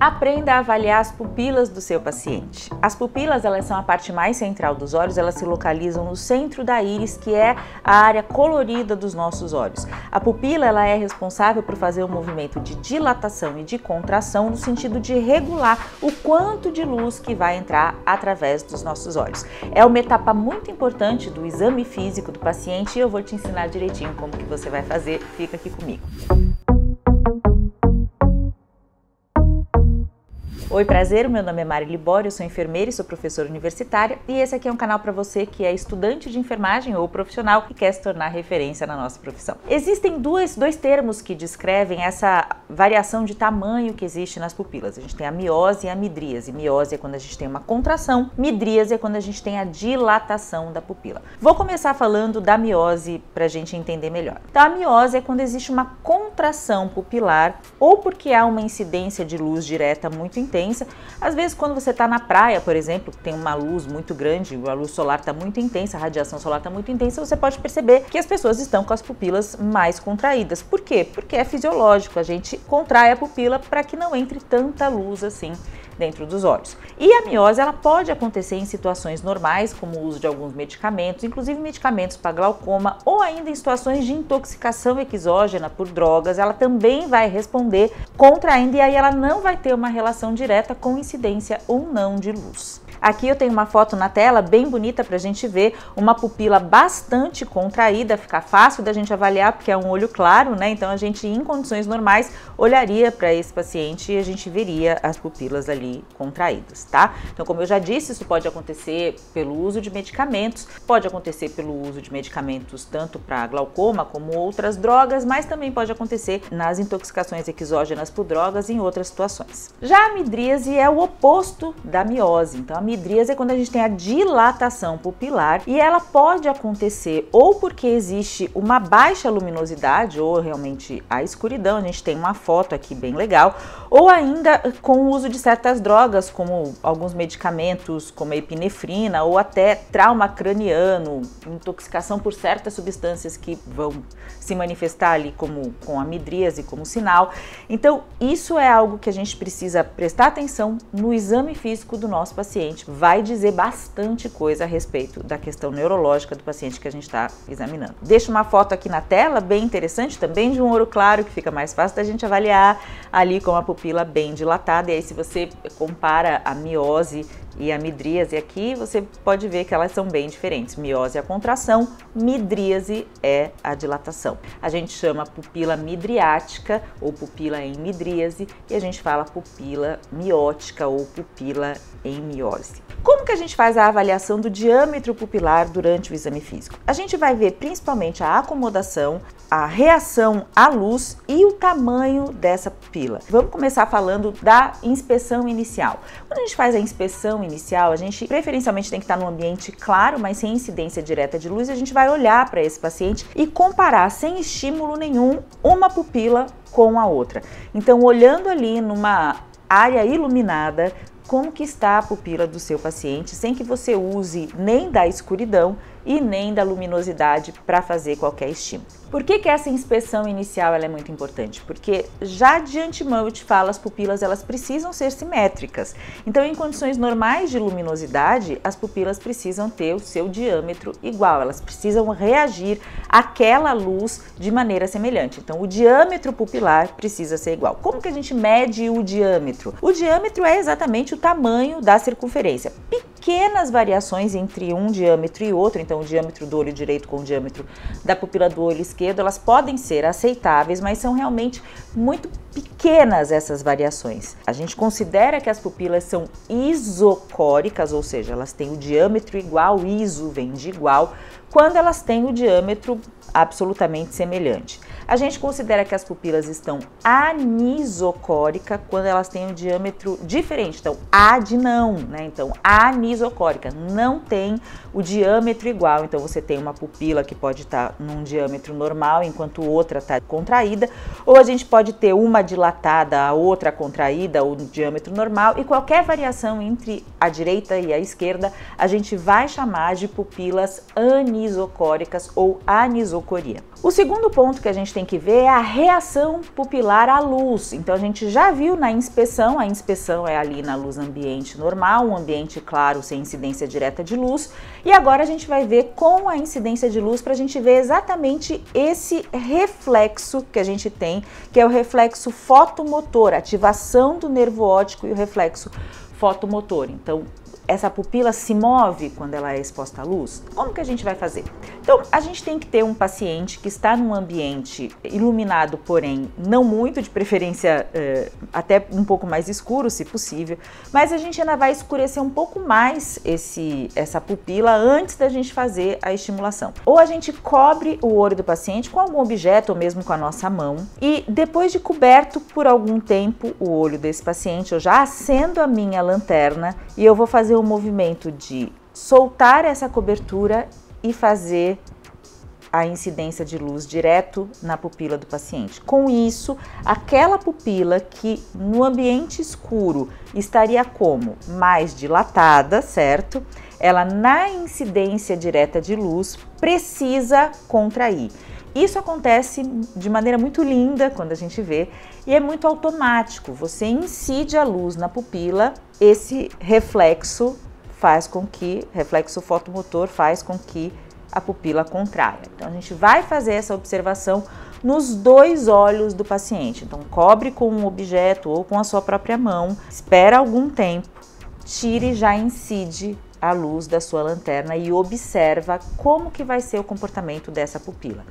Aprenda a avaliar as pupilas do seu paciente. As pupilas, elas são a parte mais central dos olhos, elas se localizam no centro da íris, que é a área colorida dos nossos olhos. A pupila, ela é responsável por fazer o movimento de dilatação e de contração no sentido de regular o quanto de luz que vai entrar através dos nossos olhos. É uma etapa muito importante do exame físico do paciente e eu vou te ensinar direitinho como que você vai fazer. Fica aqui comigo. Música Oi, prazer. Meu nome é Mari Libório, sou enfermeira e sou professora universitária, e esse aqui é um canal para você que é estudante de enfermagem ou profissional e quer se tornar referência na nossa profissão. Existem duas, dois termos que descrevem essa variação de tamanho que existe nas pupilas. A gente tem a miose e a midríase. Miose é quando a gente tem uma contração, midríase é quando a gente tem a dilatação da pupila. Vou começar falando da miose para a gente entender melhor. Então, a miose é quando existe uma contração pupilar ou porque há uma incidência de luz direta muito intensa. Às vezes, quando você está na praia, por exemplo, tem uma luz muito grande, a luz solar está muito intensa, a radiação solar está muito intensa, você pode perceber que as pessoas estão com as pupilas mais contraídas. Por quê? Porque é fisiológico, a gente contrai a pupila para que não entre tanta luz assim dentro dos olhos. E a miose ela pode acontecer em situações normais, como o uso de alguns medicamentos, inclusive medicamentos para glaucoma, ou ainda em situações de intoxicação exógena por drogas, ela também vai responder contraindo e aí ela não vai ter uma relação direta com incidência ou não de luz. Aqui eu tenho uma foto na tela bem bonita para a gente ver, uma pupila bastante contraída, fica fácil da gente avaliar porque é um olho claro, né? Então a gente em condições normais olharia para esse paciente e a gente veria as pupilas ali contraídas, tá? Então como eu já disse, isso pode acontecer pelo uso de medicamentos, pode acontecer pelo uso de medicamentos tanto para glaucoma como outras drogas, mas também pode acontecer nas intoxicações exógenas por drogas e em outras situações. Já a midríase é o oposto da miose, então a midríase é quando a gente tem a dilatação pupilar e ela pode acontecer ou porque existe uma baixa luminosidade ou realmente a escuridão, a gente tem uma foto aqui bem legal, ou ainda eh, com o uso de certas drogas, como alguns medicamentos, como a epinefrina ou até trauma craniano, intoxicação por certas substâncias que vão se manifestar ali como com a midríase como sinal. Então, isso é algo que a gente precisa prestar atenção no exame físico do nosso paciente paciente vai dizer bastante coisa a respeito da questão neurológica do paciente que a gente está examinando. Deixo uma foto aqui na tela, bem interessante, também de um ouro claro, que fica mais fácil da gente avaliar ali com a pupila bem dilatada. E aí, se você compara a miose e a midríase aqui, você pode ver que elas são bem diferentes. Miose é a contração, midríase é a dilatação. A gente chama pupila midriática ou pupila em midríase e a gente fala pupila miótica ou pupila em miose. Como que a gente faz a avaliação do diâmetro pupilar durante o exame físico? A gente vai ver principalmente a acomodação, a reação à luz e o tamanho dessa pupila. Vamos começar falando da inspeção inicial. Quando a gente faz a inspeção inicial, a gente preferencialmente tem que estar num ambiente claro, mas sem incidência direta de luz, e a gente vai olhar para esse paciente e comparar sem estímulo nenhum uma pupila com a outra. Então, olhando ali numa área iluminada, como que está a pupila do seu paciente, sem que você use nem da escuridão e nem da luminosidade para fazer qualquer estímulo. Por que, que essa inspeção inicial é muito importante? Porque já de antemão eu te falo, as pupilas elas precisam ser simétricas. Então, em condições normais de luminosidade, as pupilas precisam ter o seu diâmetro igual, elas precisam reagir àquela luz de maneira semelhante. Então, o diâmetro pupilar precisa ser igual. Como que a gente mede o diâmetro? O diâmetro é exatamente o tamanho da circunferência pequenas variações entre um diâmetro e outro, então o diâmetro do olho direito com o diâmetro da pupila do olho esquerdo, elas podem ser aceitáveis, mas são realmente muito pequenas essas variações. A gente considera que as pupilas são isocóricas, ou seja, elas têm o diâmetro igual, iso vem de igual, quando elas têm o diâmetro absolutamente semelhante. A gente considera que as pupilas estão anisocórica quando elas têm um diâmetro diferente. Então, A de não, né? Então, anisocórica não tem o diâmetro igual. Então, você tem uma pupila que pode estar tá num diâmetro normal, enquanto outra está contraída, ou a gente pode ter uma dilatada, a outra contraída, ou no diâmetro normal, e qualquer variação entre a direita e a esquerda, a gente vai chamar de pupilas anisocóricas ou anisocóricas o segundo ponto que a gente tem que ver é a reação pupilar à luz. Então a gente já viu na inspeção, a inspeção é ali na luz ambiente normal, um ambiente claro sem incidência direta de luz, e agora a gente vai ver com a incidência de luz para a gente ver exatamente esse reflexo que a gente tem, que é o reflexo fotomotor, ativação do nervo óptico e o reflexo fotomotor. Então, essa pupila se move quando ela é exposta à luz? Como que a gente vai fazer? Então, a gente tem que ter um paciente que está num ambiente iluminado, porém não muito, de preferência eh, até um pouco mais escuro, se possível, mas a gente ainda vai escurecer um pouco mais esse, essa pupila antes da gente fazer a estimulação. Ou a gente cobre o olho do paciente com algum objeto ou mesmo com a nossa mão e depois de coberto por algum tempo o olho desse paciente, eu já acendo a minha lanterna e eu vou fazer o movimento de soltar essa cobertura e fazer a incidência de luz direto na pupila do paciente. Com isso, aquela pupila que no ambiente escuro estaria como mais dilatada, certo? Ela na incidência direta de luz precisa contrair. Isso acontece de maneira muito linda quando a gente vê e é muito automático. Você incide a luz na pupila esse reflexo faz com que, reflexo fotomotor faz com que a pupila contraia. Então a gente vai fazer essa observação nos dois olhos do paciente. Então cobre com um objeto ou com a sua própria mão, espera algum tempo, tire e já incide a luz da sua lanterna e observa como que vai ser o comportamento dessa pupila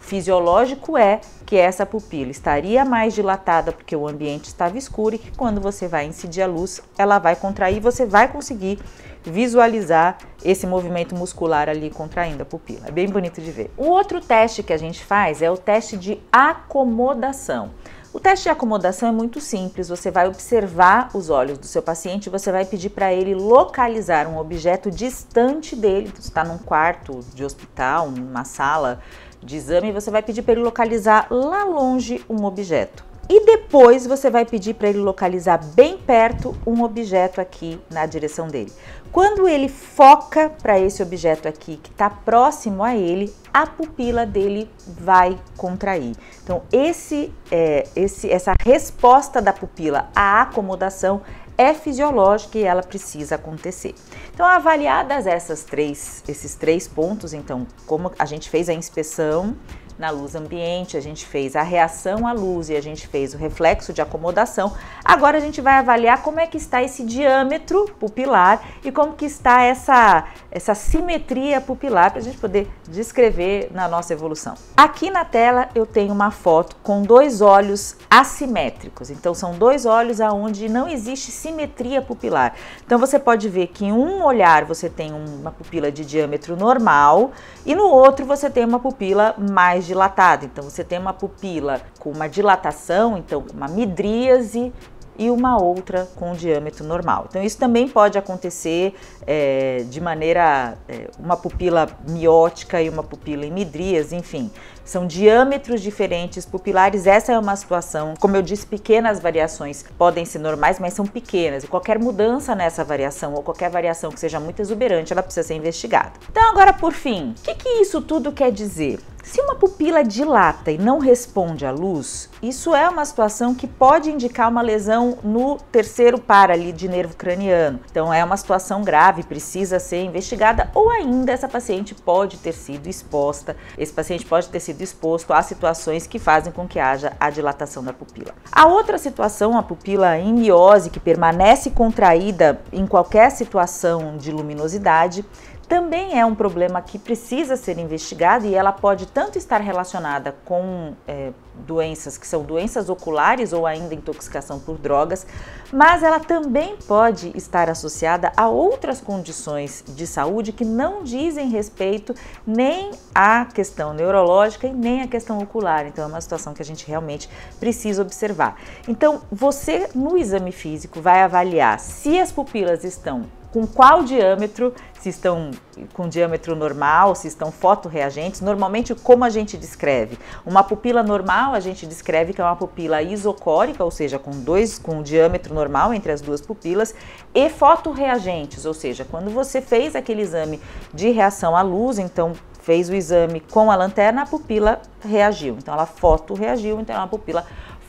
fisiológico é que essa pupila estaria mais dilatada porque o ambiente estava escuro e que quando você vai incidir a luz, ela vai contrair e você vai conseguir visualizar esse movimento muscular ali contraindo a pupila. É bem bonito de ver. O outro teste que a gente faz é o teste de acomodação. O teste de acomodação é muito simples, você vai observar os olhos do seu paciente, você vai pedir para ele localizar um objeto distante dele, está então, num quarto de hospital, numa sala de exame, você vai pedir para ele localizar lá longe um objeto. E depois você vai pedir para ele localizar bem perto um objeto aqui na direção dele. Quando ele foca para esse objeto aqui que está próximo a ele, a pupila dele vai contrair. Então esse, é, esse, essa resposta da pupila à acomodação é fisiológica e ela precisa acontecer. Então, avaliadas essas três, esses três pontos, então, como a gente fez a inspeção na luz ambiente, a gente fez a reação à luz e a gente fez o reflexo de acomodação, Agora a gente vai avaliar como é que está esse diâmetro pupilar e como que está essa, essa simetria pupilar para a gente poder descrever na nossa evolução. Aqui na tela eu tenho uma foto com dois olhos assimétricos, então são dois olhos aonde não existe simetria pupilar. Então você pode ver que em um olhar você tem uma pupila de diâmetro normal e no outro você tem uma pupila mais dilatada. Então você tem uma pupila com uma dilatação, então uma midríase e uma outra com diâmetro normal. Então, isso também pode acontecer é, de maneira é, uma pupila miótica e uma pupila midrias, enfim, são diâmetros diferentes pupilares. Essa é uma situação, como eu disse, pequenas variações podem ser normais, mas são pequenas. E qualquer mudança nessa variação ou qualquer variação que seja muito exuberante, ela precisa ser investigada. Então, agora por fim, o que, que isso tudo quer dizer? Se uma pupila dilata e não responde à luz, isso é uma situação que pode indicar uma lesão no terceiro par ali de nervo craniano. Então é uma situação grave, precisa ser investigada ou ainda essa paciente pode ter sido exposta, esse paciente pode ter sido exposto a situações que fazem com que haja a dilatação da pupila. A outra situação, a pupila em miose que permanece contraída em qualquer situação de luminosidade, também é um problema que precisa ser investigado e ela pode tanto estar relacionada com é, doenças que são doenças oculares ou ainda intoxicação por drogas, mas ela também pode estar associada a outras condições de saúde que não dizem respeito nem à questão neurológica e nem à questão ocular. Então é uma situação que a gente realmente precisa observar. Então você no exame físico vai avaliar se as pupilas estão com qual diâmetro, se estão com diâmetro normal, se estão fotoreagentes, normalmente como a gente descreve. Uma pupila normal a gente descreve que é uma pupila isocórica, ou seja, com dois com um diâmetro normal entre as duas pupilas, e fotoreagentes, ou seja, quando você fez aquele exame de reação à luz, então fez o exame com a lanterna, a pupila reagiu. Então ela fotoreagiu, então é uma pupila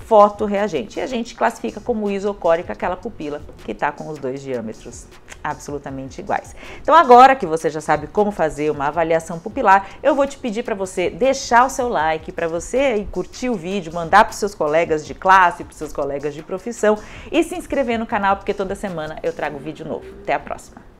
fotorreagente. E a gente classifica como isocórica aquela pupila que está com os dois diâmetros absolutamente iguais. Então agora que você já sabe como fazer uma avaliação pupilar, eu vou te pedir para você deixar o seu like, para você curtir o vídeo, mandar para seus colegas de classe, para seus colegas de profissão e se inscrever no canal porque toda semana eu trago vídeo novo. Até a próxima!